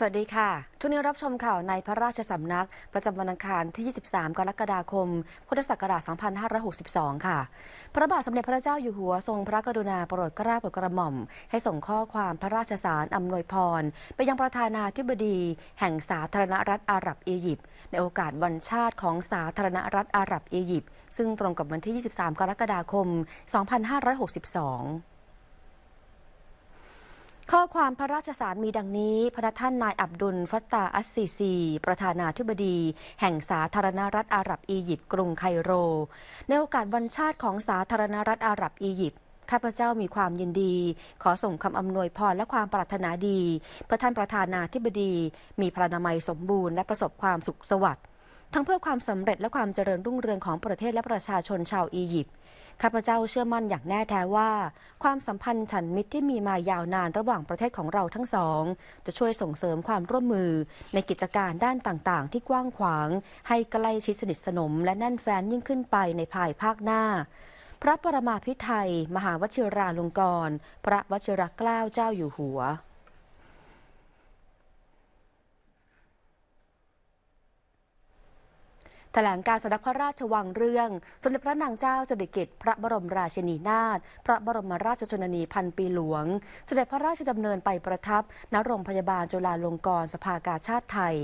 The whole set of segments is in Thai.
สวัสดีค่ะช่วงนี้รับชมข่าวในพระราชสำนักประจำวันอังคารที่ 23 กรกฎาคม พุทธศักราช 2562 ค่ะ พระบาทสมเด็จพระเจ้าอยู่หัวทรงพระกรุณาโปรดเกล้าโปรดกระหม่อม ให้ส่งข้อความพระราชสารอำนวยพร ไปยังประธานาธิบดีแห่งสาธารณรัฐอาหรับอียิปต์ในโอกาสวันชาติของสาธารณรัฐอาหรับอียิปต์ซึ่งตรงกับวันที่ 23 กรกฎาคม 2562ข้อความพระราชสารมีดังนี้ พระท่านนายอับดุลฟัตตาอัสซีซี ประธานาธิบดี แห่งสาธารณรัฐอาหรับอียิปต์กรุงไคโร ในโอกาสวันชาติของสาธารณรัฐอาหรับอียิปต์ ข้าพเจ้ามีความยินดี ขอส่งคำอำนวยพรและความปรารถนาดี พระท่านประธานาธิบดี มีพระนามัยสมบูรณ์และประสบความสุขสวัสดิ์ทั้งเพื่อความสำเร็จและความเจริญรุ่งเรืองของประเทศและประชาชนชาวอียิปต์ ข้าพเจ้าเชื่อมั่นอย่างแน่แท้ว่า ความสัมพันธ์ฉันมิตรที่มีมายาวนานระหว่างประเทศของเราทั้งสอง จะช่วยส่งเสริมความร่วมมือในกิจการด้านต่าง ๆ ที่กว้างขวาง ให้ใกล้ชิดสนิทสนมและแน่นแฟ้นยิ่งขึ้นไปในภายภาคหน้า พระปรมาภิไทยมหาวชิราลงกร พระวชิรเกล้าเจ้าอยู่หัวถลงการสำนักพระราชวังเรื่อง สมเด็จพระนางเจ้าสิริกิติ์พระบรมราชินีนาถพระบรมราชชนนีพันปีหลวง เสด็จพระราชดำเนินไปประทับณโรงพยาบาลจุฬาลงกรณ์สภากาชาติไทย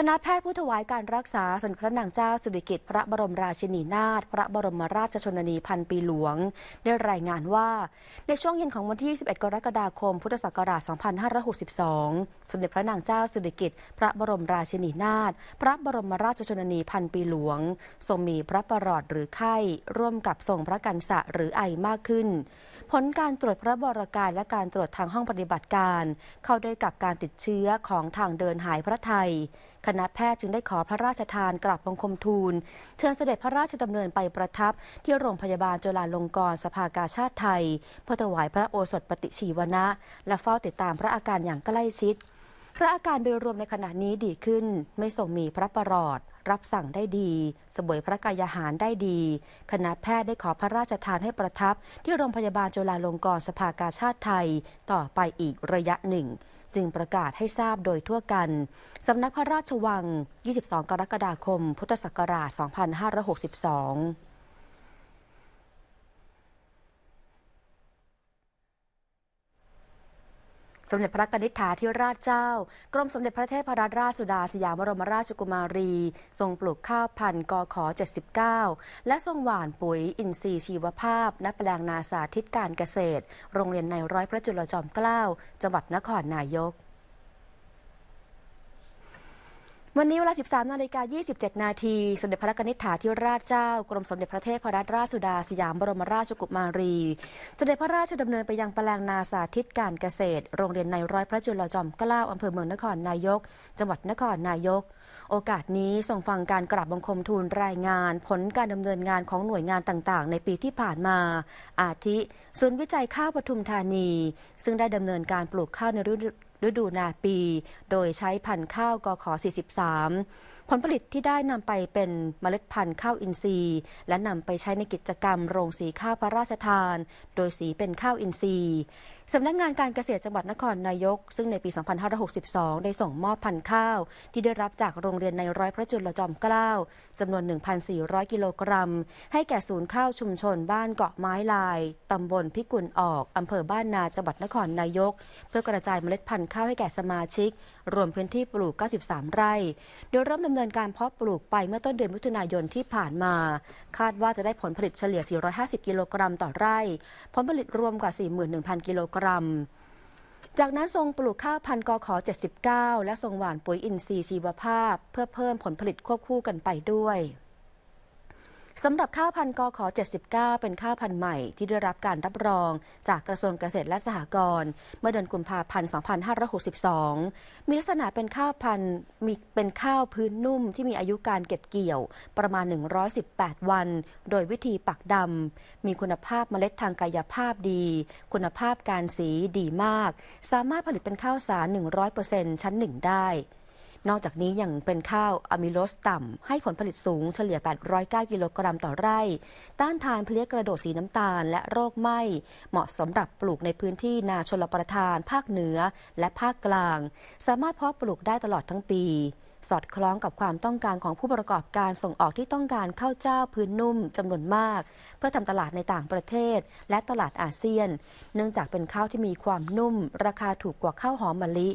คณะแพทย์ผู้ถวายการรักษาสมเด็จพระนางเจ้าสิริกิติ์พระบรมราชินีนาถพระบรมราชชนนีพันปีหลวง ได้รายงานว่า ในช่วงเย็นของวันที่ 2 1 กรกฎาคม พุทธศักราช 2562สมเด็จพระนางเจ้าสิริกิติ์พระบรมราชินีนาถพระบรมราชชนนีพันปีหลวงทรงมีพระประหลอดหรือไข้ร่วมกับทรงพระกันสะหรือไอมากขึ้น ผลการตรวจพระบรกายและการตรวจทางห้องปฏิบัติการ เข้าด้วยกับการติดเชื้อของทางเดินหายพระไทยคณะแพทย์จึงได้ขอพระราชทานกราบบังคมทูล เชิญเสด็จพระราชดำเนินไปประทับ ที่โรงพยาบาลจุฬาลงกรณ์สภากาชาติไทยเพื่อถวายพระโอสถปฏิชีวนะและเฝ้าติดตามพระอาการอย่างใกล้ชิด พระอาการโดยรวมในขณะนี้ดีขึ้นไม่ส่งมีพระประหลอด รับสั่งได้ดีสบวยพระกายาหารได้ดีคณะแพทย์ได้ขอพระราชทานให้ประทับ ที่โรงพยาบาลจุฬาลงกรณ์สภากาชาติไทยต่อไปอีกระยะหนึ่งจึงประกาศให้ทราบโดยทั่วกัน สำนักพระราชวัง 22 กรกฎาคมพุทธศักราช 2562สมเด็จพระกนิษฐาธิราชเจ้า กรมสมเด็จพระเทพรัตนราชสุดา สยามบรมราชกุมารี ทรงปลูกข้าวพันธุ์กอขอ79 และทรงหว่านปุ๋ย อินทรีย์ชีวภาพณแปลงนาสาธิตการเกษตร โรงเรียนในร้อยพระจุลจอมเกล้าจังหวัดนครนายกวันนี้เวลา 13นาฬิกา27 นาที สมเด็จพระนิษฐาธิราชเจ้ากรมสมเด็จพระเทพรัตนราชสุดาสยามบรมราชกุมารีสมเด็จพระราชดำเนินไปยังแปลงนาสาธิตการเกษตร โรงเรียนในร้อยพระจุลจอมเกล้าอำเภอเมืองนครนายก จังหวัดนครนายก โอกาสนี้ส่งฟังการกราบบังคมทูลรายงาน ผลการดำเนินงานของหน่วยงานต่าง ๆ ในปีที่ผ่านมา อาทิ ศูนย์วิจัยข้าวปทุมธานี ซึ่งได้ดำเนินการปลูกข้าวในฤดูนาปีโดยใช้พันธุ์ข้าวกข43ผลผลิตที่ได้นำไปเป็นเมล็ดพันธุ์ข้าวอินทรีย์ และนำไปใช้ในกิจกรรมโรงสีข้าวพระราชทาน โดยสีเป็นข้าวอินทรีย์สำนักงงานการเกษตรจังหวัดนครนายก ซึ่งในปี 2562 ได้ส่งมอบพันธุ์ข้าว ที่ได้รับจากโรงเรียนในร้อยพระจุลจอมเกล้าจำนวน 1,400 กิโลกรัม ให้แก่ศูนย์ข้าวชุมชนบ้านเกาะไม้ลายตำบลพิกุลออกอำเภอบ้านนาจังหวัดนครนายก เพื่อกระจายเมล็ดพันธุ์ข้าวให้แก่สมาชิกรวมพื้นที่ปลูก 93 ไร่ โดยเริ่มดำเนินการเพาะปลูกไปเมื่อต้นเดือนมิถุนายนที่ผ่านมา คาดว่าจะได้ผลผลิตเฉลี่ย 450 กิโลกรัมต่อไร่ ผลผลิตรวมกว่า 41,000 กิโลกรัม จากนั้นทรงปลูกข้าวพันกอขอ79 และทรงหว่านปุ๋ยอินทรีย์ชีวภาพ เพื่อเพิ่มผลผลิตควบคู่กันไปด้วยสำหรับข้าวพันกอขอ79 เป็นข้าวพันธุ์ใหม่ที่ได้รับการรับรองจากกระทรวงเกษตรและสหกรณ์เมื่อเดือนกุมภาพันธ์ 2562 มีลักษณะเป็นข้าวพันธุ์มีเป็นข้าวพื้นนุ่มที่มีอายุการเก็บเกี่ยวประมาณ 118 วัน โดยวิธีปักดำ มีคุณภาพเมล็ดทางกายภาพดี คุณภาพการสีดีมาก สามารถผลิตเป็นข้าวสาร 100%ชั้นหนึ่งได้นอกจากนี้ยังเป็นข้าวอะมิโลสต่ำ ให้ผลผลิตสูงเฉลี่ย 809 กิโลกรัมต่อไร่ต้านทานเพลี้ยกระโดดสีน้ำตาลและโรคไหมเหมาะสำหรับปลูกในพื้นที่นาชลประทาน ภาคเหนือและภาคกลาง สามารถเพาะปลูกได้ตลอดทั้งปี สอดคล้องกับความต้องการของผู้ประกอบการส่งออกที่ต้องการข้าวเจ้าพื้นนุ่มจำนวนมาก เพื่อทำตลาดในต่างประเทศ และตลาดอาเซียน เนื่องจากเป็นข้าวที่มีความนุ่ม ราคาถูกกว่าข้าวหอมมะลิ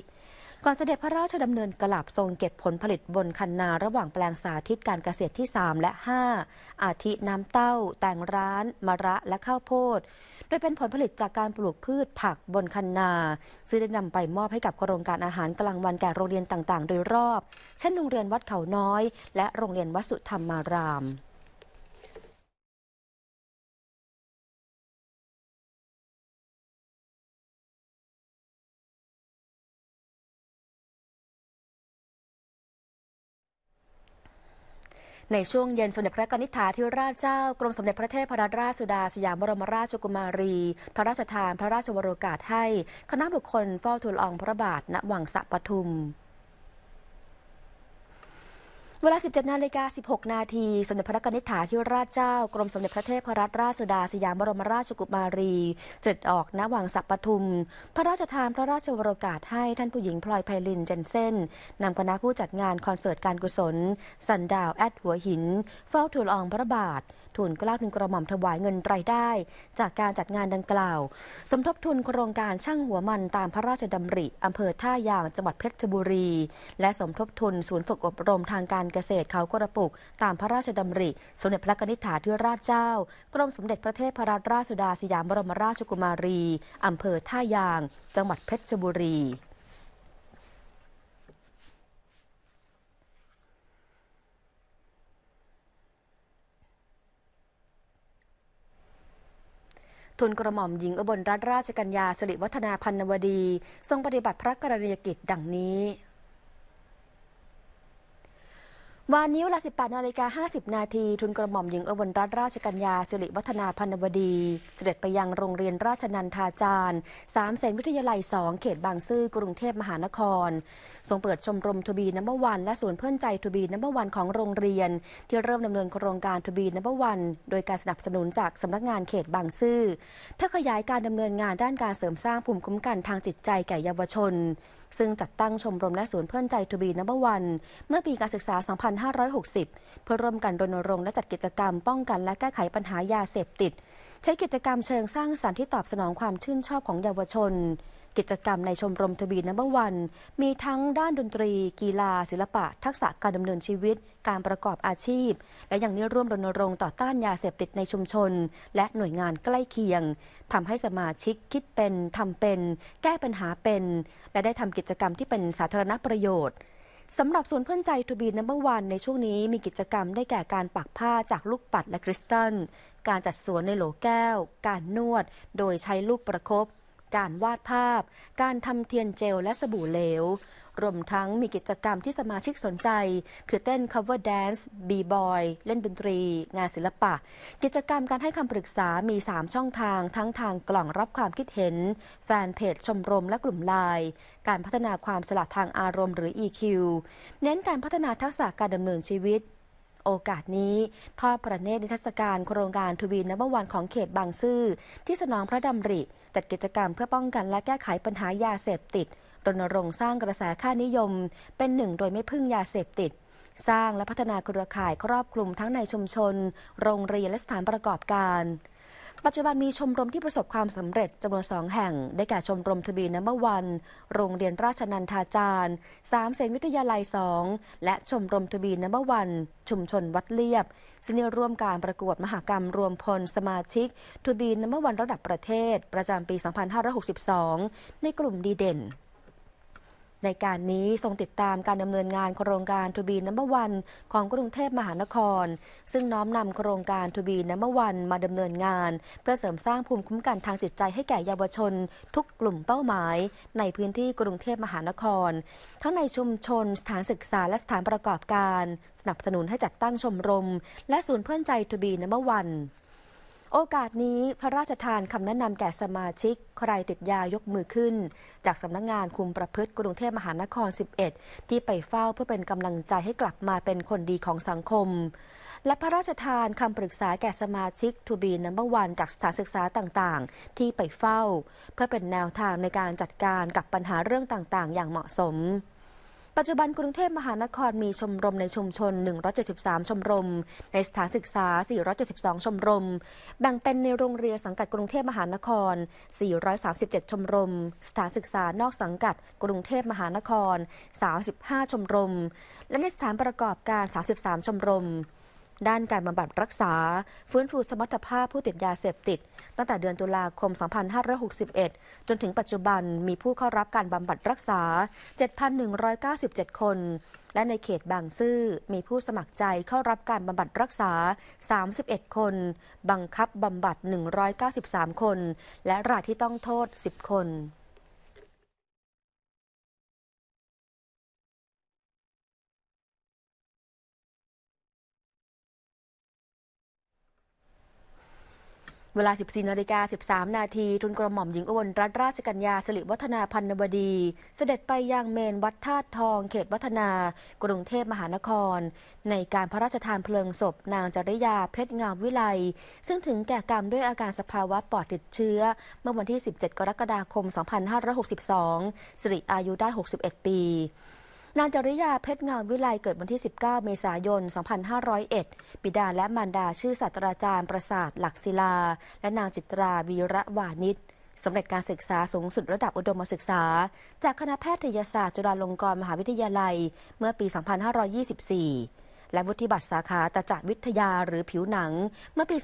ก่อนเสด็จพระราชดำเนินกลับทรงเก็บผลผลิตบนคันนา ระหว่างแปลงสาธิตการเกษตรที่ 3 และ 5 อาทิน้ำเต้า แตงร้าน มะระ และข้าวโพดโดยเป็นผลผลิตจากการปลูกพืชผักบนคันนา ซึ่งได้นำไปมอบให้กับโครงการอาหารกลางวันแก่โรงเรียนต่างๆ โดยรอบ เช่น โรงเรียนวัดเขาน้อย และโรงเรียนวัดสุธรรมารามในช่วงเย็นสมเด็จพระกนิษฐาธิราชเจ้า กรมสมเด็จพระเทพรัตนราชสุดาสยามบรมราชกุมารี พระราชทานพระราชวโรกาสให้คณะบุคคลเฝ้าทูลอองพระบาทณวังสะปทุมเวลา 17นาฬิกา16 นาทีสมเด็จพระกนิษฐาธิราชเจ้ากรมสมเด็จพระเทพรัตนราชสุดาสยามบรมราชกุมารี เสด็จออกณวังสัปปทุม พระราชทานพระราชวโรกาศให้ท่านผู้หญิงพลอยไพลินเจนเซนนำคณะผู้จัดงานคอนเสิร์ตการกุศล สันดาวแอดหัวหิน เฝ้าทูลอองพระบาททุนกล้าทุนกระหม่อมถวายเงินรายได้จากการจัดงานดังกล่าว สมทบทุนโครงการช่างหัวมันตามพระราชดำริ อำเภอท่ายางจังหวัดเพชรบุรี และสมทบทุนศูนย์ฝึกอบรมทางการเกษตรเขากระปุก ตามพระราชดำริสมเด็จพระนิธิถาทิราชเจ้า กรมสมเด็จพระเทพรัตนราชสุดาสยามบรมราชกุมารีอำเภอท่ายาง จังหวัดเพชรบุรีทุนกระหม่อมหญิงอบลรัตนราชกัญญาสิริวัฒนาพันนวดี ทรงปฏิบัติพระกรณียกิจดังนี้วานนี้เวลา 18นาฬิกา50 นาทีทุนกระหม่อมหญิงอวนรัตราชกัญญา สิริวัฒนาพันวดี เสด็จไปยังโรงเรียนราชนันทาจารย์ 3เสนวิทยาลัย 2 เขตบางซื่อ กรุงเทพมหานคร ทรงเปิดชมรมทบีน้ำเบอร์วัน และสวนเพื่อนใจทบีน้ำเบอร์วันของโรงเรียน ที่เริ่มดำเนินโครงการทบีน้ำเบอร์วัน โดยการสนับสนุนจากสำนักงานเขตบางซื่อเพื่อขยายการดำเนินงานด้านการเสริมสร้างภูมิคุ้มกันทางจิตใจแก่เยาวชนซึ่งจัดตั้งชมรมและศูนย์เพื่อนใจทูบีนับวันเมื่อปีการศึกษา 2560 เพื่อร่วมกันรณรงค์และจัดกิจกรรมป้องกันและแก้ไขปัญหายาเสพติด ใช้กิจกรรมเชิงสร้างสรรค์ที่ตอบสนองความชื่นชอบของเยาวชนกิจกรรมในชมรมทวีนัมเบอร์วันมีทั้งด้านดนตรี กีฬาศิลปะ ทักษะการดำเนินชีวิต การประกอบอาชีพ และยังนี้ร่วมรณรงค์ต่อต้านยาเสพติดในชุมชน และหน่วยงานใกล้เคียง ทำให้สมาชิกคิดเป็นทำเป็นแก้ปัญหาเป็น และได้ทำกิจกรรมที่เป็นสาธารณประโยชน์สำหรับส่วนเพื่อนใจทูบีนัมเบอร์วันในช่วงนี้ มีกิจกรรมได้แก่การปักผ้าจากลูกปัดและคริสตัลการจัดสวนในโหลแก้ว การนวด โดยใช้ลูกประครบการวาดภาพ การทำเทียนเจลและสบู่เหลว รวมทั้งมีกิจกรรมที่สมาชิกสนใจ คือเต้น cover dance b-boy เล่นดนตรี งานศิลปะ กิจกรรมการให้คำปรึกษามี 3 ช่องทาง ทั้งทางกล่องรับความคิดเห็น แฟนเพจชมรมและกลุ่มไลน์ การพัฒนาความฉลาดทางอารมณ์หรือ EQ เน้นการพัฒนาทักษะการดำเนินชีวิตโอกาสนี้ทอดประเนตรนิทรรศการโครงการทวีนับวันของเขตบางซื่อ ที่สนองพระดำริ จัดกิจกรรมเพื่อป้องกันและแก้ไขปัญหายาเสพติดรณรงค์สร้างกระแสค่านิยม เป็นหนึ่งโดยไม่พึ่งยาเสพติด สร้างและพัฒนาเครือข่ายครอบคลุมทั้งในชุมชน โรงเรียนและสถานประกอบการปัจจุบันมีชมรมที่ประสบความสำเร็จ จำนวนสองแห่ง ได้แก่ชมรมทบีนัมเบอร์วัน โรงเรียนราชนันทาจารย์สามเซนวิทยาลัยสองและชมรมทบีนัมเบอร์วัน ชุมชนวัดเลียบซึ่งร่วมการประกวดมหากรรมรวมพลสมาชิก ทบีนัมเบอร์วันระดับประเทศ ประจำปี 2562 ในกลุ่มดีเด่นในการนี้ทรงติดตามการดำเนินงานโครงการทูบีน้ำมวันของกรุงเทพมหานคร ซึ่งน้อมนำโครงการทูบีน้ำมวันมาดำเนินงาน เพื่อเสริมสร้างภูมิคุ้มกันทางจิตใจให้แก่เยาวชน ทุกกลุ่มเป้าหมายในพื้นที่กรุงเทพมหานคร ทั้งในชุมชน สถานศึกษาและสถานประกอบการ สนับสนุนให้จัดตั้งชมรม และศูนย์เพื่อนใจทูบีน้ำมวันโอกาสนี้พระราชทานคำแนะนำแก่สมาชิกใครติดยายกมือขึ้น จากสำนักงงานคุมประพฤติกรุงเทพมหานคร 11 ที่ไปเฝ้าเพื่อเป็นกำลังใจให้กลับมาเป็นคนดีของสังคม และพระราชทานคำปรึกษาแก่สมาชิกทูบีนัมเบอร์วันจากสถานศึกษาต่างๆที่ไปเฝ้า เพื่อเป็นแนวทางในการจัดการกับปัญหาเรื่องต่างๆอย่างเหมาะสมปัจจุบันกรุงเทพมหานครมีชมรมในชุมชน 173 ชมรม ในสถานศึกษา 472 ชมรมแบ่งเป็นในโรงเรียนสังกัดกรุงเทพมหานคร 437 ชมรมสถานศึกษานอกสังกัดกรุงเทพมหานคร 35 ชมรม และในสถานประกอบการ 33 ชมรมด้านการบำบัดรักษา ฟื้นฟูสมรรถภาพผู้ติดยาเสพติด ตั้งแต่เดือนตุลาคม 2561 จนถึงปัจจุบันมีผู้เข้ารับการบำบัดรักษา 7,197 คน และในเขตบางซื่อมีผู้สมัครใจเข้ารับการบำบัดรักษา 31 คน บังคับบำบัด 193 คน และรายที่ต้องโทษ 10 คนเวลา 14นาฬิกา13 นาทีทุนกระหม่อมหญิงอวบรัตราชกัญญาสิริวัฒนาพันนบดี เสด็จไปยังเมนวัดธาตุทองเขตวัฒนากรุงเทพมหานคร ในการพระราชทานเพลิงศพนางจริยาเพชรงามวิไลซึ่งถึงแก่กรรมด้วยอาการสภาวะปอดติดเชื้อ เมื่อวันที่ 17 กรกฎาคม 2562 สิริอายุได้ 61 ปีนางจริยาเพชรงามวิไลเกิดวันที่ 19 เมษายน 2501บิดาและมารดาชื่อศาสตราจารย์ประสาทหลักศิลา และนางจิตราวีระวานิชสำเร็จการศึกษาสูงสุดระดับอุดมศึกษา จากคณะแพทยศาสตร์จุฬาลงกรณ์มหาวิทยาลัย เมื่อปี 2524และวุฒิบัตรสาขาตจักวิทยาหรือผิวหนัง เมื่อปี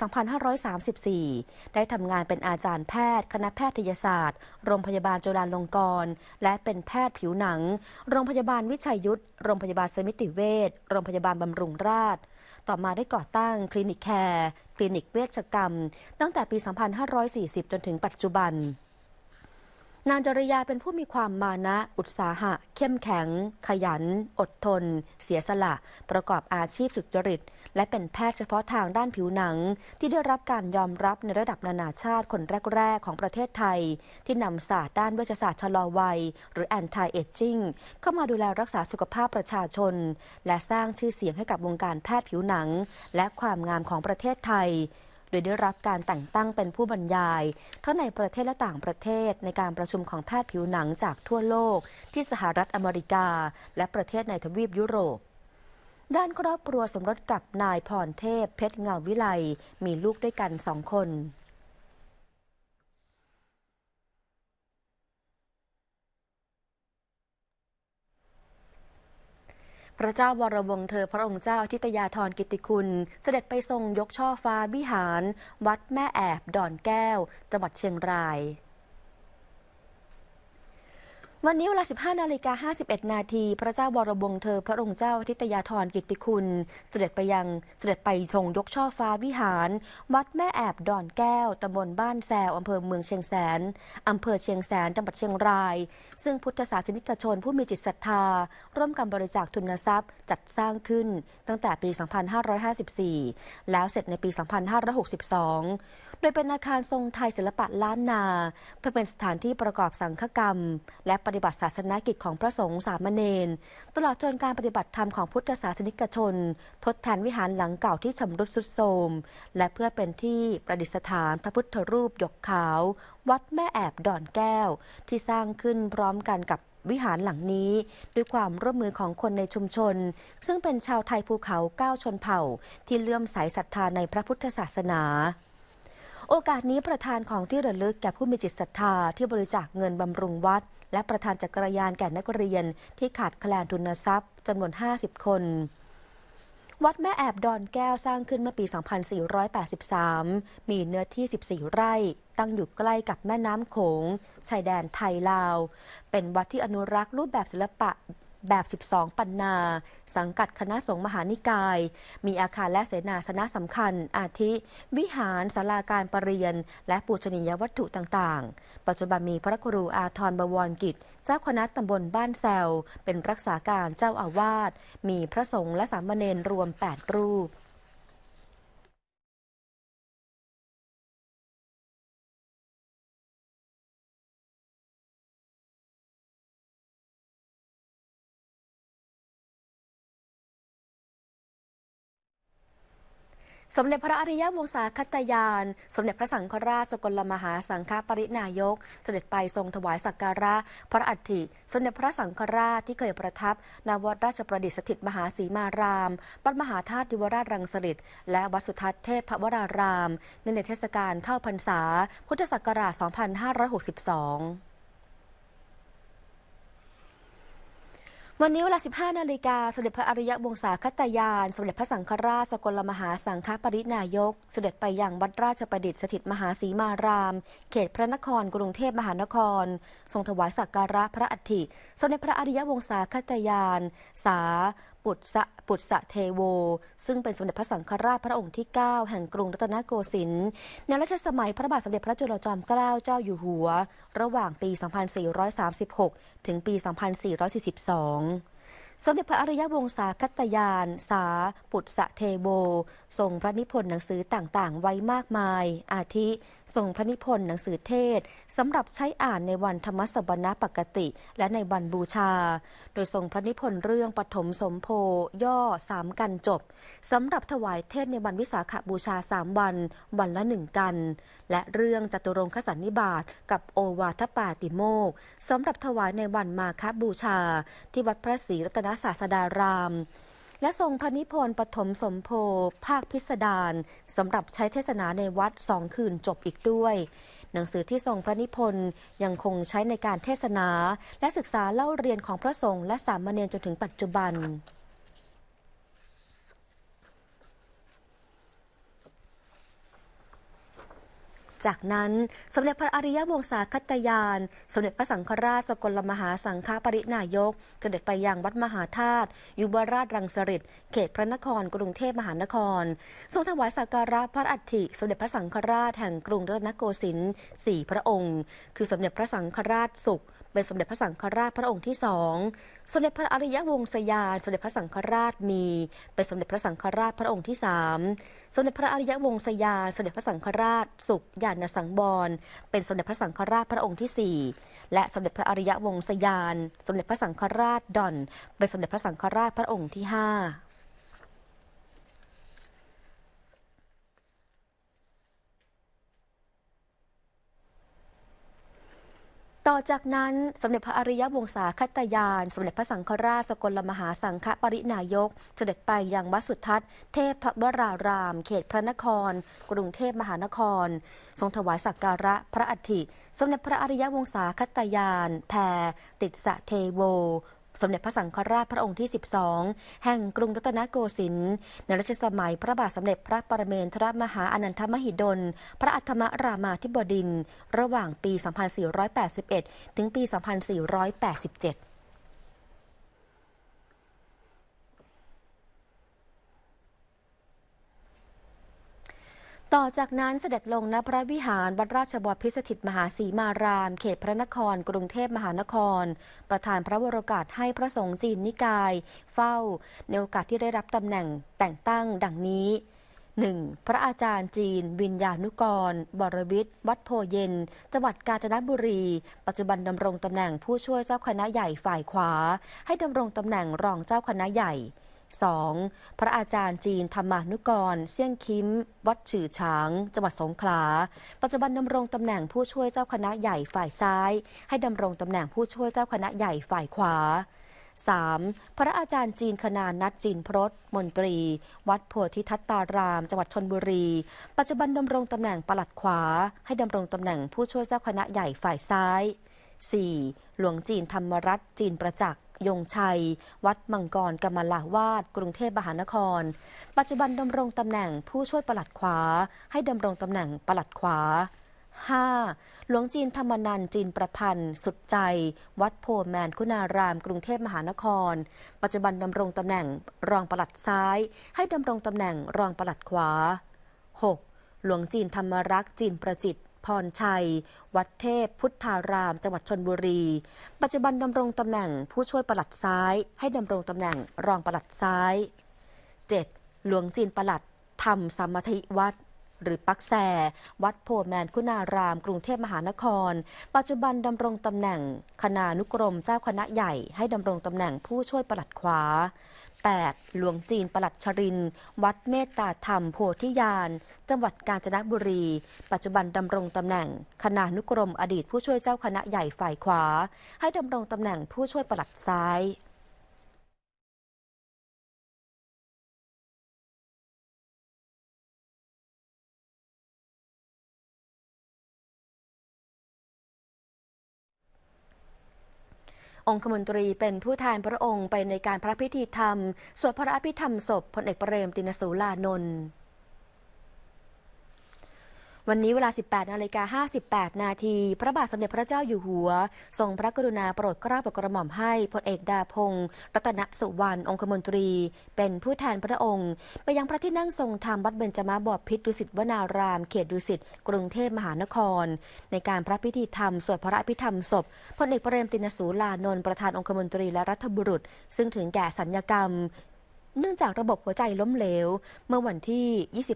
2534 ได้ทำงานเป็นอาจารย์แพทย์ คณะแพทยศาสตร์โรงพยาบาลจุฬาลงกรณ์ และเป็นแพทย์ผิวหนังโรงพยาบาลวิชัยยุทธโรงพยาบาลสมิติเวชโรงพยาบาลบำรุงราษฎร์ ต่อมาได้ก่อตั้งคลินิกแคร์คลินิกเวชกรรมตั้งแต่ปี 2540 จนถึงปัจจุบันนางจริยาเป็นผู้มีความมานะอุตสาหะ เข้มแข็ง ขยัน อดทน เสียสละ ประกอบอาชีพสุจริต และเป็นแพทย์เฉพาะทางด้านผิวหนัง ที่ได้รับการยอมรับในระดับนานาชาติคนแรกๆของประเทศไทย ที่นำศาสตร์ด้านเวชศาสตร์ชะลอวัย หรือ anti aging เข้ามาดูแลรักษาสุขภาพประชาชน และสร้างชื่อเสียงให้กับวงการแพทย์ผิวหนัง และความงามของประเทศไทยโดยได้รับการแต่งตั้งเป็นผู้บรรยายทั้งในประเทศและต่างประเทศในการประชุมของแพทย์ผิวหนังจากทั่วโลกที่สหรัฐอเมริกา และประเทศในทวีปยุโรป ด้านครอบครัวสมรสกับนายพรเทพ เพชรเงาวิไลมีลูกด้วยกันสองคนพระเจ้าวรวงเธอพระองค์เจ้าทิตยาธรกิติคุณ เสด็จไปทรงยกช่อฟ้าบิหาร วัดแม่แอบดอนแก้วจังหวัดเชียงรายวันนี้เวลา 15นาฬิกา 51 นาที พระเจ้าวรวงเธอพระองค์เจ้าทิตยาธรกิติคุณ เสด็จไปยังเสด็จไปทรงยกช่อฟ้าวิหาร วัดแม่แอบดอนแก้วตำบลบ้านแซวอำเภอเมืองเชียงแสน อำเภอเชียงแสนจังหวัดเชียงราย ซึ่งพุทธศาสนิกชนผู้มีจิตศรัทธา ร่วมกันบริจาคทุนทรัพย์จัดสร้างขึ้นตั้งแต่ปี 2554 แล้วเสร็จในปี 2562โดยเป็นอาคารทรงไทยศิลปะล้านนาเพื่อเป็นสถานที่ประกอบสังฆกรรม และปฏิบัติศาสนกิจของพระสงฆ์สามเณรตลอดจนการปฏิบัติธรรมของพุทธศาสนิกชน ทดแทนวิหารหลังเก่าที่ชำรุดทรุดโทรมและเพื่อเป็นที่ประดิษฐานพระพุทธรูปหยกขาว วัดแม่แอบดอนแก้ว ที่สร้างขึ้นพร้อมกันกับวิหารหลังนี้ด้วยความร่วมมือของคนในชุมชน ซึ่งเป็นชาวไทยภูเขาก้าชนเผ่า ที่เลื่อมใสศรัทธาในพระพุทธศาสนาโอกาสนี้ประธานของที่ระลึกแก่ผู้มีจิตศรัทธาที่บริจาคเงินบำรุงวัด และประธานจักรยานแก่นักเรียนที่ขาดแคลนทุนทรัพย์จำนวน 50 คน วัดแม่แอบดอนแก้วสร้างขึ้นเมื่อปี 2483 มีเนื้อที่ 14 ไร่ ตั้งอยู่ใกล้กับแม่น้ำโขงชายแดนไทยลาว เป็นวัดที่อนุรักษ์รูปแบบศิลปะแบบ 12 ปันนา สังกัดคณะสงฆ์มหานิกาย มีอาคารและเสนาสนะสำคัญ อาทิ วิหารศาลาการประเรียน และปูชนียวัตถุต่างๆ ปัจจุบันมีพระครูอาทรบวรกิจ เจ้าคณะตำบลบ้านแซว เป็นรักษาการเจ้าอาวาส มีพระสงฆ์และสามเณรรวม 8 รูปสมเด็จพระอริยวงศาคตยาน สมเด็จพระสังฆราชสกลมหาสังฆปรินายก เสด็จไปทรงถวายสักการะพระอัฐิสมเด็จพระสังฆราชที่เคยประทับนวัดราชประดิษฐิตมหาสีมารามวัดมหาธาตุดิวราชรังสฤษและวัดสุทัศน์เทพวราราม ในเทศกาลเข้าพรรษาพุทธศักราช 2562วันนี้เวลา 15นาฬิกาสมเด็จพระอริยวงศาคตยานสมเด็จพระสังฆราชสกลมหาสังฆปรินายก เสด็จไปยังวัดราชประดิษฐ์สถิตมหาสีมาราม เขตพระนครกรุงเทพมหานคร ทรงถวายสักการะพระอัฐิสมเด็จพระอริยวงศาคตยาน สาปุตสะปุตสะเทโว ซึ่งเป็นสมเด็จพระสังฆราชพระองค์ที่ 9 แห่งกรุงรัตนโกสินทร์ในรัชสมัยพระบาทสมเด็จพระจุลจอมเกล้าเจ้าอยู่หัว ระหว่างปี 2436 ถึงปี 2442สมเด็จพระอริยวงศาคตยานสาปุตสะเทโบทรงพระนิพนธ์หนังสือต่างๆ ไว้มากมาย อาทิทรงพระนิพนธ์หนังสือเทศสำหรับใช้อ่านในวันธรรมสบนาปกติ และในวันบูชา โดยทรงพระนิพนธ์เรื่องปฐมสมโพย่อสามกันจบสำหรับถวายเทศในวันวิสาขบูชาสามวันวันละหนึ่งกัน และเรื่องจตุรงคสันนิบาตกับโอวาทปาติโมกสำหรับถวายในวันมาคบูชา ที่วัดพระศรีรัตนณศาสดาราม และทรงพระนิพนธ์ปฐมสมโพภาคพิสดารสำหรับใช้เทศนาในวัดสองคืนจบอีกด้วย หนังสือที่ทรงพระนิพนธ์ยังคงใช้ในการเทศนา และศึกษาเล่าเรียนของพระสงฆ์และสามเณรจนถึงปัจจุบันจากนั้นสมเด็จพระอริยวงศาคตยาน สมเด็จพระสังฆราช สกลมหาสังฆปรินายกเสด็จไปยังวัดมหาธาตุยุบราชรังสฤษดิ์เขตพระนคร กรุงเทพมหานคร ทรงถวายสักการะพระอัฐิสมเด็จพระสังฆราชแห่งกรุงรัตนโกสินทร์สี่พระองค์ คือสมเด็จพระสังฆราชสุขเป็นสมเด็จพระสังฆราชพระองค์ที่สองสมเด็จพระอริยวงศยาน สมเด็จพระสังฆราชมี เป็นสมเด็จพระสังฆราชพระองค์ ที่สามสมเด็จพระอริยวงศยานสมเด็จพระสังฆราชสุขญาณสังบลเป็นสมเด็จพระสังฆราชพระองค์ที่สี่และสมเด็จพระอริยวงศยาน สมเด็จพระสังฆราชดอน เป็นสมเด็จพระสังฆราชพระองค์ที่ห้าต่อจากนั้นสมเด็จพระอริยวงศาคตยาน สมเด็จพระสังฆราชสกลมหาสังฆปรินายก เสด็จไปยังวัดสุทัศน์ เทพบราราม เขตพระนคร กรุงเทพมหานคร ทรงถวายสักการะพระอัฐิ สมเด็จพระอริยวงศาคตยาน แพรติดสะเทโวสมเด็จพระสังฆราชพระองค์ที่ 12 แห่งกรุงรัตนโกสินทร์ในรัชสมัยพระบาทสมเด็จพระปรเมนทรมหาอนันทมหิดล พระอัธมรามาธิบดิน ระหว่างปี 2481 ถึงปี 2487ต่อจากนั้นเสด็จลงณพระวิหาร วัดราชบพิสถิตมหาศีมาราม เขตพระนคร กรุงเทพมหานคร ประธานพระวรกาศให้พระสงฆ์จีนนิกาย เฝ้า ในโอกาสที่ได้รับตำแหน่งแต่งตั้งดังนี้ 1. พระอาจารย์จีน วิญญาณุกร บรวิทย์วัดโพเย็นจังหวัดกาญจนบุรี ปัจจุบันดำรงตำแหน่งผู้ช่วยเจ้าคณะใหญ่ฝ่ายขวา ให้ดำรงตำแหน่งรองเจ้าคณะใหญ่สองพระอาจารย์จีนธรรมานุกรเสี่ยงคิมวัดฉือฉางจังหวัดสงขลา ปัจจุบันดำรงตำแหน่งผู้ช่วยเจ้าคณะใหญ่ฝ่ายซ้าย ให้ดำรงตำแหน่งผู้ช่วยเจ้าคณะใหญ่ฝ่ายขวา 3. พระอาจารย์จีนคณานัดจีนพรตมนตรี วัดโพธิทัตตารามจังหวัดชนบุรี ปัจจุบันดำรงตำแหน่งปลัดขวา ให้ดำรงตำแหน่งผู้ช่วยเจ้าคณะใหญ่ฝ่ายซ้าย 4. หลวงจีนธรรมรัตน์จีนประจักษ์ยงชัย วัดมังกรกมลาวาดกรุงเทพมหานคร ปัจจุบันดำรงตำแหน่งผู้ช่วยปลัดขวาให้ดำรงตำแหน่งปลัดขวา 5. หลวงจีนธรรมนันจีนประพันธ์ สุดใจ วัดโพแมนคุณาราม กรุงเทพมหานคร ปัจจุบันดำรงตำแหน่งรองปลัดซ้าย ให้ดำรงตำแหน่งรองปลัดขวา 6. หลวงจีนธรรมรักจีนประจิตพรชัย วัดเทพพุทธารามจังหวัดชนบุรี ปัจจุบันดำรงตำแหน่งผู้ช่วยปลัดซ้าย ให้ดำรงตำแหน่งรองปลัดซ้าย 7. หลวงจีนปลัด ธรรมสามธิวัดหรือปักแสวัดโพแมนคุณาราม กรุงเทพมหานคร ปัจจุบันดำรงตำแหน่ง คณานุกรมเจ้าคณะใหญ่ให้ดำรงตำแหน่งผู้ช่วยปลัดขวา8หลวงจีนประหลัดชริน วัดเมตตาธรรมโพธิญาณจังหวัดกาญจนบุรี ปัจจุบันดำรงตำแหน่ง คณะนุกรมอดีตผู้ช่วยเจ้าคณะใหญ่ฝ่ายขวา ให้ดำรงตำแหน่งผู้ช่วยประหลัดซ้ายองคมนตรีเป็นผู้แทนพระองค์ไปในการพระพิธีธรรม สวดพระอภิธรรมศพพลเอกเปรมตินสูลานนท์วันนี้เวลา 18นาฬิกา58 นาที พระบาทสมเด็จพระเจ้าอยู่หัว ทรงพระกรุณาโปรดเกล้าโปรดกระหม่อมให้พลเอกดาพงศ์รัตนสุวรรณ องคมนตรีเป็นผู้แทนพระองค์ ไปยังพระที่นั่งทรงธรรมวัดเบญจมาบพิตรดุสิตวนารามเขตดุสิตกรุงเทพมหานคร ในการพระพิธีธรรมสวดพระอภิธรรมศพพลเอกเปรมตินสูลานนท์ประธานองคมนตรีและรัฐบุรุษซึ่งถึงแก่สัญญกรรมเนื่องจากระบบหัวใจล้มเหลวเมื่อวันที่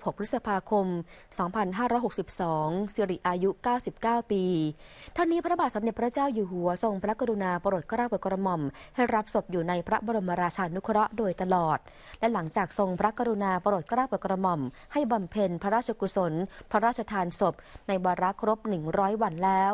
26 พฤษภาคม 2562สิริอายุ 99 ปี ท่านนี้พระบาทสมเด็จพระเจ้าอยู่หัวทรงพระกรุณาโปรดกลาบกระหม่อมให้รับศพอยู่ในพระบรมราชานุเคราะห์โดยตลอด และหลังจากทรงพระกรุณาโปรดกลาบกระหม่อม ให้บำเพ็ญพระราชกุศลพระราชทานศพในวาระครบ 100 วันแล้ว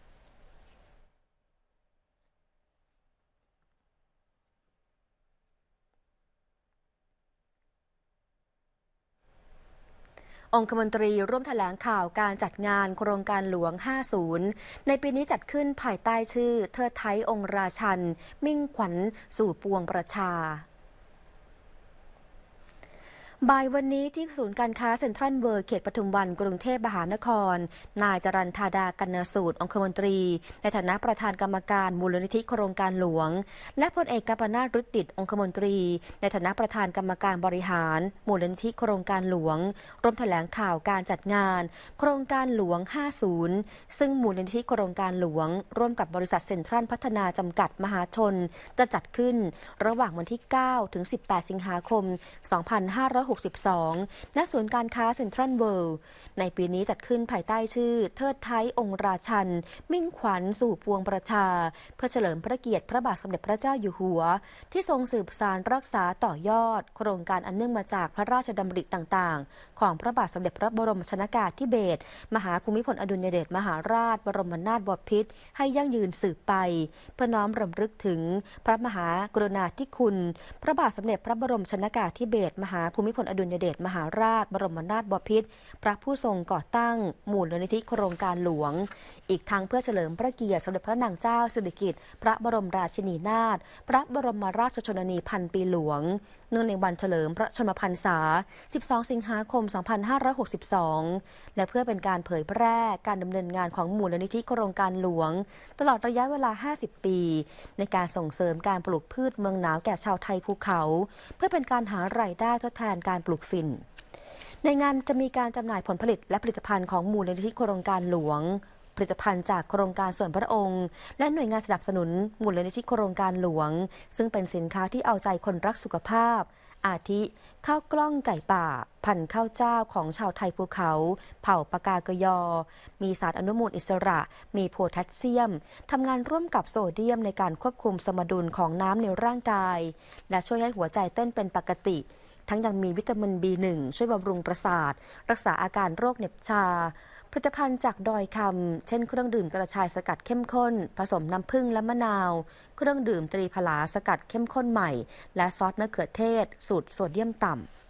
องคมนตรีร่วมถแถลงข่าวการจัดงานโครงการหลวง 50 ในปีนี้จัดขึ้นภายใต้ชื่อเทิดไทยองค์ราชัน มิ่งขวัญสู่ปวงประชาบ่ายวันนี้ที่ศูนย์การค้าเซ็นทรัลเวิร์เขต ปทุมวัน กรุงเทพมหานคร นายจรันธาดากันนสูตรองคมนตรี ในฐานะประธานกรรมการมูลนิธิโครงการหลวง และพลเอกกัปนาธิ์ดิตองคมนตรี ในฐานะประธานกรรมการบริหารมูลนิธิโครงการหลวง ร่วมแถลงข่าวการจัดงาน โครงการหลวง 50 ซึ่งมูลนิธิโครงการหลวง ร่วมกับบริษัทเซ็นทรัลพัฒนาจำกัดมหาชน จะจัดขึ้น ระหว่างวันที่ 9 ถึง 18 สิงหาคม 2560 1 9 6 2ณศูนย์การค้าเซ็นทรัลเวิลด์ในปีนี้จัดขึ้นภายใต้ชื่อ เทิดไทยองค์ราชันมิ่งขวัญสู่ปวงประชา เพื่อเฉลิมพระเกียรติพระบาทสมเด็จพระเจ้าอยู่หัว ที่ทรงสืบสานรักษาต่อยอด โครงการอันเนื่องมาจากพระราชดำริต่างๆ ของพระบาทสมเด็จพระบรมชนากาธิเบศรมหาภูมิพลอดุลยเดชมหาราชบรมนาถบพิตรให้ยั่งยืนสืบไปเพื่อน้อมรำลึกถึงพระมหากรุณาธิคุณพระบาทสมเด็จพระบรมชนากาธิเบศรมหาภูมิพลลอดุลยเดชมหาราชบรมนาถบพิตรพระผู้ทรงก่อตั้งหมู่ลนิธิ โครงการหลวง อีกทางเพื่อเฉลิมพระเกียรติสมเด็จพระนางเจ้าสิริกิติ์พระบรมราชินีนาถพระบรมราชชนนี พันปีหลวงเนื่องในวันเฉลิมพระชนมพรรษา 12 สิงหาคม 2562 และเพื่อเป็นการเผยแพร่การดำเนินงานของหมู่ลนิธิโครงการหลวง ตลอดระยะเวลา 50 ปี ในการส่งเสริมการปลูกพืชเมืองหนาวแก่ชาวไทยภูเขา เพื่อเป็นการหารายได้ทดแทนการการปลูกฟินในงานจะมีการจำหน่ายผลผลิตและผลิตภัณฑ์ของมูลนิธิโครงการหลวง ผลิตภัณฑ์จากโครงการส่วนพระองค์ และหน่วยงานสนับสนุนมูลนิธิโครงการหลวง ซึ่งเป็นสินค้าที่เอาใจคนรักสุขภาพ อาทิ ข้าวกล้องไก่ป่าพันธุ์ข้าวเจ้าของชาวไทยภูเขา เผ่าปากากยอ มีสารอนุมูลอิสระ มีโพแทสเซียมทำงานร่วมกับโซเดียมในการควบคุมสมดุลของน้ำในร่างกาย และช่วยให้หัวใจเต้นเป็นปกติทั้งยังมีวิตามิน B1 ช่วยบำรุงประสาท รักษาอาการโรคเหน็บชาผลิตภัณฑ์จากดอยคำเช่นเครื่องดื่มกระชายสกัดเข้มข้น ผสมน้ำผึ้งและมะนาว เครื่องดื่มตรีผลาสกัดเข้มข้นใหม่ และซอสมะเขือเทศ สูตรโซเดียมต่ำ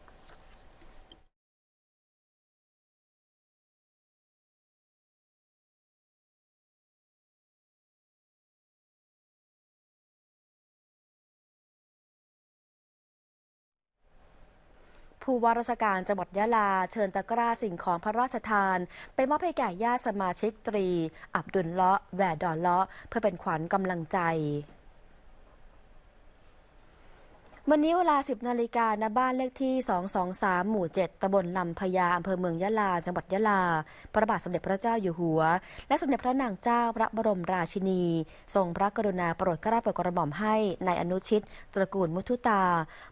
ผู้ว่าราชการจังหวัดยะลาเชิญตะกร้าสิ่งของพระราชทาน ไปมอบให้แก่ญาติสมาชิกตรี อับดุลเลาะแวดดอนเลาะเพื่อเป็นขวัญกำลังใจวันนี้เวลา 10นาฬิกาณบ้านเลขที่ 223 หมู่ 7ตำบลลำพญาอำเภอเมืองยะลาจังหวัดยะลา พระบาทสมเด็จพระเจ้าอยู่หัว และสมเด็จพระนางเจ้าพระบรมราชินี ทรงพระกรุณาโปรดเกล้าโปรดกระหม่อมให้ในายอนุชิตตระกูลมุทุตา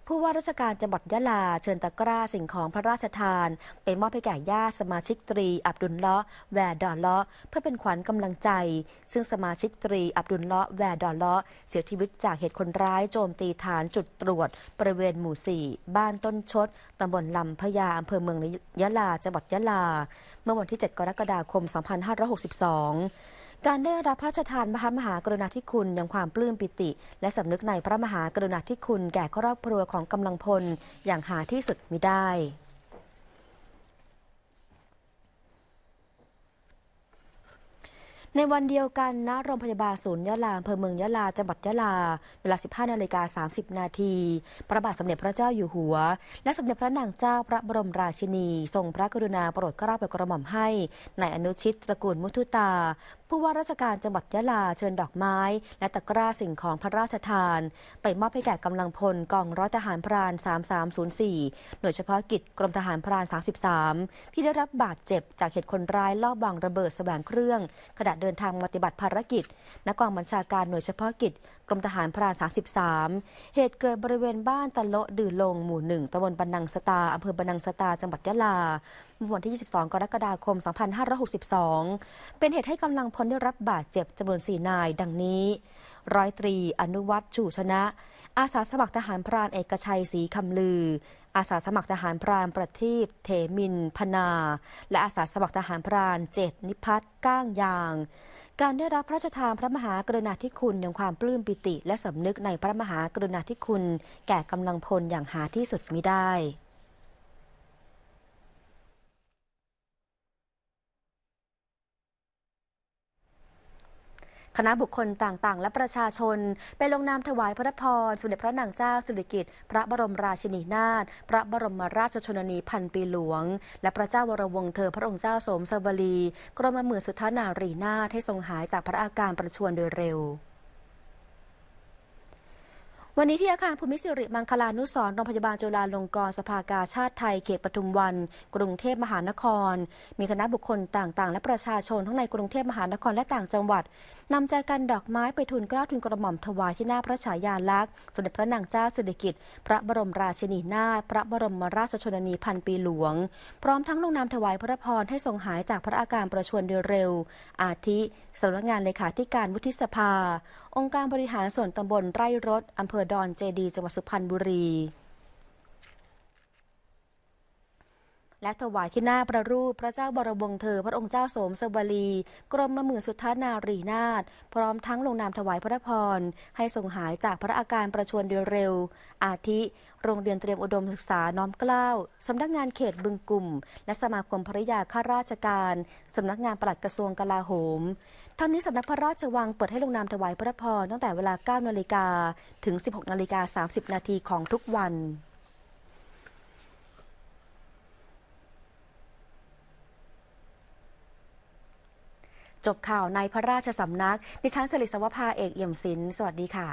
ผู้ว่าราชการจังหวัดยะลา เชิญตะกร้าสิ่งของพระราชทานไปมอบให้แก่ญาติสมาชิกตรี อับดุลเลาะแวดอลเลาะเพื่อเป็นขวัญกำลังใจ ซึ่งสมาชิกตรี อับดุลเลาะแวดอลเลาะเสียชีวิตจากเหตุคนร้ายโจมตีฐานจุดตรววจบริเวณหมู่ 4 บ้านต้นชด ตำบลลำพญา อำเภอเมืองยะลาจังหวัดยะลา เมื่อวันที่ 7 กรกฎาคม 2562 การได้รับพระราชทานพระมหากรุณาธิคุณยังความปลื้มปิติ และสำนึกในพระมหากรุณาธิคุณแก่ครอบครัวของกำลังพลอย่างหาที่สุดมิได้ในวันเดียวกันณโรงพยาบาลศูนย์ยะลาอำเภอเมืองยะลาจังหวัดยะลา เวลา 15นาฬิกา30นาทีพระบาทสมเด็จพระเจ้าอยู่หัว และสมเด็จพระนางเจ้าพระบรมราชินี ทรงพระกรุณาโปรดเกล้าโปรดกระหม่อมให้ ในอนุชิตตระกูลมุทุตาผู้ว่าราชการจังหวัดยะลาเชิญดอกไม้และตะกร้าสิ่งของพระราชทาน ไปมอบให้แก่กำลังพลกองร้อยทหารพราน 3304 หน่วยเฉพาะกิจกรมทหารพราน 33 ที่ได้รับบาดเจ็บจากเหตุคนร้ายลอบวางระเบิดแสวงเครื่อง ขณะเดินทางปฏิบัติภารกิจณกองบัญชาการหน่วยเฉพาะกิจกรมทหารพราน 33 เหตุเกิดบริเวณบ้านตะโลดือลงหมู่หนึ่งตำบลบันนังสตาอำเภอบันนังสตาจังหวัดยะลาเมื่อวันที่ 22 กรกฎาคม 2562 เป็นเหตุให้กำลังพลได้รับบาดเจ็บจำนวน4นายดังนี้ ร้อยตรีอนุวัต์ชูชนะ อาสาสมัครทหารพรานเอกชัยศรีคำลือ อาสาสมัครทหารพรานประทีปเทมินพนา และอาสาสมัครทหารพรานเจตนิพัฒน์ก้างยาง การได้รับพระราชทานพระมหากรุณาธิคุณยังความปลื้มปิติและสำนึกในพระมหากรุณาธิคุณแก่กำลังพลอย่างหาที่สุดมิได้คณะบุคคลต่างๆและประชาชน ไปลงนามถวายพระพรสมเด็จพระนางเจ้าสิริกิติ์พระบรมราชินีนาถพระบรมราชชนนีพันปีหลวง และพระเจ้าวรวงเธอพระองค์เจ้าสมสวรีกรมมือสุทธานารีนาถให้ทรงหายจากพระอาการประชวรโดยเร็ววันนี้ที่อาคารภูมิสิริ มังคลานุสรโรงพยาบาลจุฬาลงกรณ์สภากาชาติไทยเขตปทุมวัน กรุงเทพมหานคร มีคณะบุคคลต่างๆ และประชาชนทั้งในกรุงเทพมหานครและต่างจังหวัด นำใจกันดอกไม้ไปทูลเกล้าทูลกระหม่อมถวายที่หน้าพระฉายาลักษณ์สมเด็จพระนางเจ้าสิริกิติ์พระบรมราชินีนาถพระบรมราชชนนีพันปีหลวง พร้อมทั้งลงนามถวายพระพรให้ทรงหายจากพระอาการประชวรเร็ว อาทิสำนักงานเลขาธิการวุฒิสภา องค์การบริหารส่วนตำบลไร่รถอำเภออดอนเจดีจังหวัดสุพรรณบุรี และถวายที่หน้าพระรูปพระเจ้าบรมวงศ์เธอพระองค์เจ้าโสมสวลีกรมมหมือสุทธานารีนาถพร้อมทั้งลงนามถวายพระพร ให้ทรงหายจากพระอาการประชวรเดยเร็ว อาทิโรงเรียนเตรียมอุดมศึกษา น้อมเกล้าสำนักงานเขตบึงกลุ่ม และสมาคมภริยาข้าราชการสำนักงานปลัดกระทรวงกลาโหมทังนี้สำนักพระราชวังเปิดให้ลงนามถวายพระพรตั้งแต่เวลา 9นาฬิกาถึง 16นาฬิกา30นาทีของทุกวัน จบข่าวในพระราชสำนักดิฉันสลิดสวภาเอกเอี่ยมศิลป์สวัสดีค่ะ